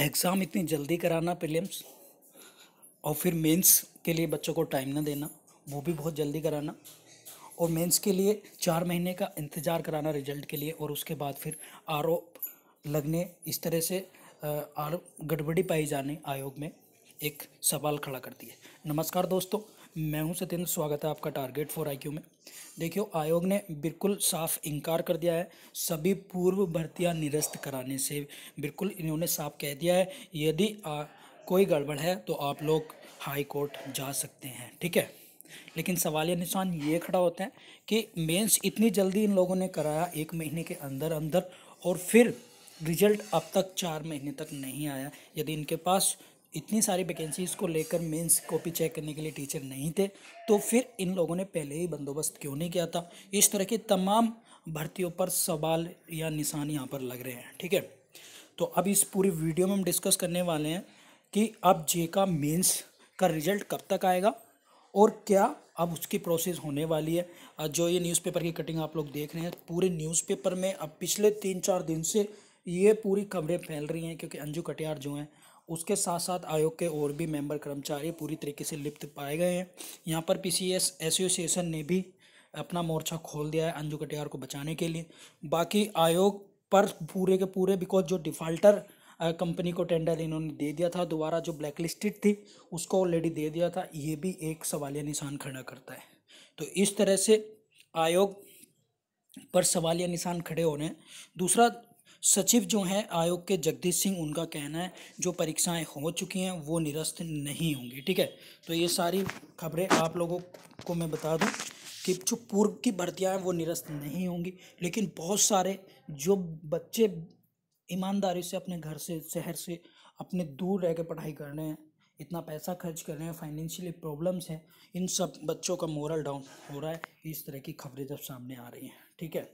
exam इतनी जल्दी कराना प्रीलिम्स और फिर मेंस के लिए बच्चों को टाइम ना देना वो भी बहुत जल्दी कराना और मेंस के लिए चार महीने का इंतज़ार कराना रिजल्ट के लिए और उसके बाद फिर आरोप लगने इस तरह से आरोप गड़बड़ी पाई जाने आयोग में एक सवाल खड़ा करती है नमस्कार दोस्तों मैं हूं सत्येंद्र स्वागत है आपका टारगेट फॉर आईक्यू में देखियो आयोग ने बिल्कुल साफ इनकार कर दिया है सभी पूर्व भर्तियां निरस्त कराने से बिल्कुल इन्होंने साफ कह दिया है यदि आ, कोई गड़बड़ है तो आप लोग हाई कोर्ट जा सकते हैं ठीक है लेकिन या निशान ये खड़ा होता है कि मेंस इतनी जल्दी इन लोगों ने कराया एक महीने के अंदर अंदर और फिर रिजल्ट अब तक चार महीने तक नहीं आया यदि इनके पास इतनी सारी वैकेंसीज़ को लेकर मेंस कॉपी चेक करने के लिए टीचर नहीं थे तो फिर इन लोगों ने पहले ही बंदोबस्त क्यों नहीं किया था इस तरह के तमाम भर्तियों पर सवाल या निशान यहाँ पर लग रहे हैं ठीक है तो अब इस पूरी वीडियो में हम डिस्कस करने वाले हैं कि अब जे का मेंस का रिजल्ट कब तक आएगा और क्या अब उसकी प्रोसेस होने वाली है जो ये न्यूज़पेपर की कटिंग आप लोग देख रहे हैं पूरे न्यूज़पेपर में अब पिछले तीन चार दिन से ये पूरी खबरें फैल रही हैं क्योंकि अंजू कटियार जो हैं उसके साथ साथ आयोग के और भी मेंबर कर्मचारी पूरी तरीके से लिप्त पाए गए हैं यहाँ पर पीसीएस एसोसिएशन ने भी अपना मोर्चा खोल दिया है अंजू कटियार को बचाने के लिए बाकी आयोग पर पूरे के पूरे बिकॉज जो डिफ़ाल्टर कंपनी को टेंडर इन्होंने दे दिया था दोबारा जो ब्लैकलिस्टेड थी उसको ऑलरेडी दे दिया था ये भी एक सवालिया निशान खड़ा करता है तो इस तरह से आयोग पर सवालिया निशान खड़े होने दूसरा सचिव जो हैं आयोग के जगदीश सिंह उनका कहना है जो परीक्षाएं हो चुकी हैं वो निरस्त नहीं होंगी ठीक है तो ये सारी खबरें आप लोगों को मैं बता दूं कि जो पूर्व की भर्तियाँ हैं वो निरस्त नहीं होंगी लेकिन बहुत सारे जो बच्चे ईमानदारी से अपने घर से शहर से अपने दूर रह कर पढ़ाई कर रहे हैं इतना पैसा खर्च कर रहे हैं फाइनेंशियली प्रॉब्लम्स हैं इन सब बच्चों का मोरल डाउन हो रहा है इस तरह की खबरें जब सामने आ रही हैं ठीक है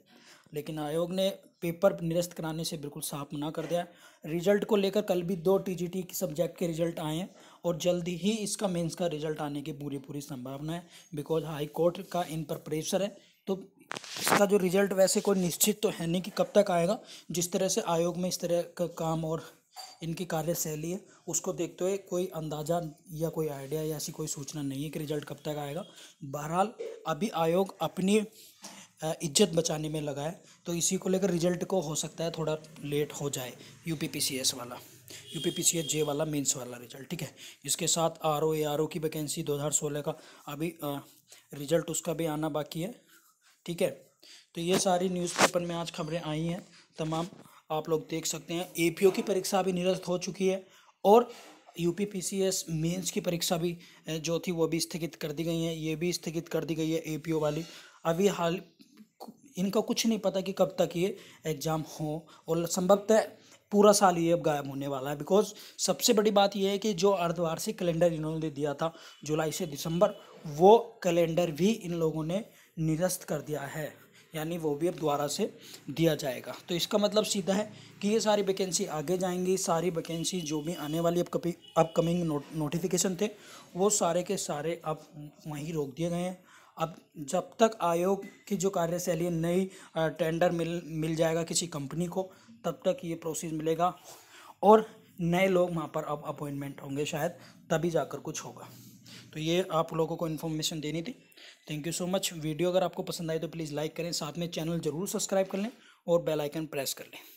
लेकिन आयोग ने पेपर निरस्त कराने से बिल्कुल साफ मना कर दिया रिजल्ट को लेकर कल भी दो टीजीटी टी सब्जेक्ट के रिजल्ट आए हैं और जल्द ही इसका मेंस का रिजल्ट आने की पूरी पूरी संभावना है बिकॉज हाई कोर्ट का इन पर प्रेशर है तो इसका जो रिजल्ट वैसे कोई निश्चित तो है नहीं कि कब तक आएगा जिस तरह से आयोग में इस तरह का काम और इनकी कार्यशैली है उसको देखते हुए कोई अंदाज़ा या कोई आइडिया या ऐसी कोई सूचना नहीं है कि रिजल्ट कब तक आएगा बहरहाल अभी आयोग अपनी इज्जत बचाने में लगा है तो इसी को लेकर रिजल्ट को हो सकता है थोड़ा लेट हो जाए यू वाला यू जे वाला मेंस वाला रिजल्ट ठीक है इसके साथ R O A R O की वैकेंसी 2016 का अभी आ, रिजल्ट उसका भी आना बाकी है ठीक है तो ये सारी न्यूज़पेपर में आज खबरें आई हैं तमाम आप लोग देख सकते हैं ए की परीक्षा अभी निरस्त हो चुकी है और U P P C S mains की परीक्षा भी जो थी वो भी स्थगित कर दी गई है ये भी स्थगित कर दी गई है ए पी ओ वाली अभी हाल इनका कुछ नहीं पता कि कब तक ये एग्ज़ाम हो और संभवतः पूरा साल ये अब गायब होने वाला है बिकॉज सबसे बड़ी बात यह है कि जो अर्धवार्षिक कैलेंडर इन्होंने दिया था जुलाई से दिसंबर वो कैलेंडर भी इन लोगों ने निरस्त कर दिया है यानी वो भी अब दोबारा से दिया जाएगा तो इसका मतलब सीधा है कि ये सारी वैकेंसी आगे जाएंगी सारी वैकेंसी जो भी आने वाली अब कभी अपकमिंग नोटिफिकेशन थे वो सारे के सारे अब वहीं रोक दिए गए हैं अब जब तक आयोग की जो कार्यशैली नई टेंडर मिल मिल जाएगा किसी कंपनी को तब तक ये प्रोसेस मिलेगा और नए लोग वहाँ पर अब अपॉइंटमेंट होंगे शायद तभी जाकर कुछ होगा तो ये आप लोगों को इन्फॉर्मेशन देनी थी thank you so much video अगर आपको पसंद आए तो प्लीज़ लाइक करें साथ में चैनल ज़रूर सब्सक्राइब कर लें और बेल आइकन प्रेस कर लें